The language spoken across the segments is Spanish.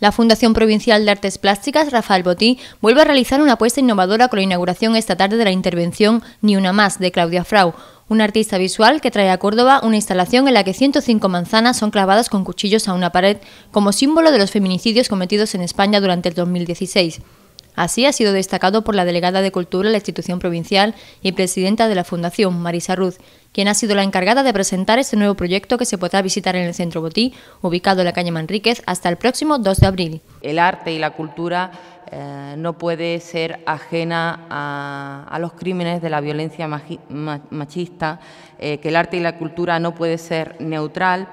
La Fundación Provincial de Artes Plásticas Rafael Botí vuelve a realizar una apuesta innovadora con la inauguración esta tarde de la intervención Ni una más de Claudia Frau, una artista visual que trae a Córdoba una instalación en la que 105 manzanas son clavadas con cuchillos a una pared como símbolo de los feminicidios cometidos en España durante el 2016. Así ha sido destacado por la delegada de Cultura de la institución provincial y presidenta de la Fundación, Marisa Ruz, quien ha sido la encargada de presentar este nuevo proyecto que se podrá visitar en el Centro Botí, ubicado en la calle Manríquez, hasta el próximo 2 de abril. El arte y la cultura eh, no puede ser ajena a, los crímenes de la violencia machista, eh, que el arte y la cultura no puede ser neutral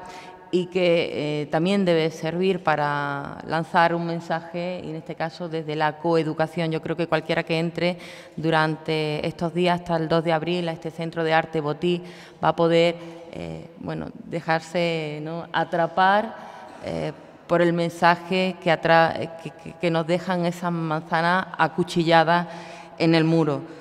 y que eh, también debe servir para lanzar un mensaje, y en este caso desde la coeducación. Yo creo que cualquiera que entre durante estos días hasta el 2 de abril a este Centro de Arte Botí va a poder eh, bueno, dejarse atrapar eh, por el mensaje que, nos dejan esas manzanas acuchilladas en el muro.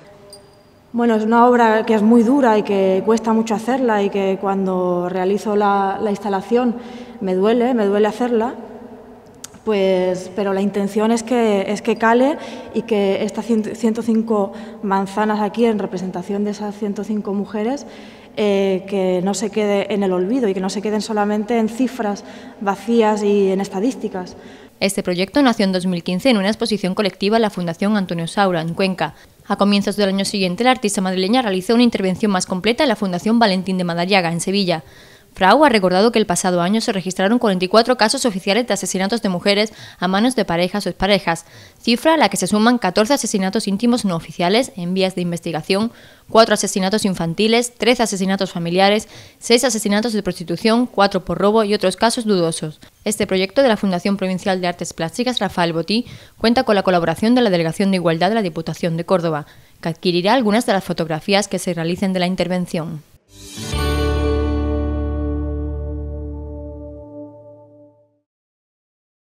Bueno, es una obra que es muy dura y que cuesta mucho hacerla y que cuando realizo la, instalación me duele, me duele hacerla, pues, pero la intención es que, es que cale y que estas 105 manzanas aquí, en representación de esas 105 mujeres, eh, que no se quede en el olvido y que no se queden solamente en cifras vacías y en estadísticas. Este proyecto nació en 2015 en una exposición colectiva en la Fundación Antonio Saura, en Cuenca. A comienzos del año siguiente, la artista madrileña realizó una intervención más completa en la Fundación Valentín de Madariaga, en Sevilla. Frau ha recordado que el pasado año se registraron 44 casos oficiales de asesinatos de mujeres a manos de parejas o exparejas, cifra a la que se suman 14 asesinatos íntimos no oficiales en vías de investigación, 4 asesinatos infantiles, 13 asesinatos familiares, 6 asesinatos de prostitución, 4 por robo y otros casos dudosos. Este proyecto de la Fundación Provincial de Artes Plásticas Rafael Botí cuenta con la colaboración de la Delegación de Igualdad de la Diputación de Córdoba, que adquirirá algunas de las fotografías que se realicen de la intervención.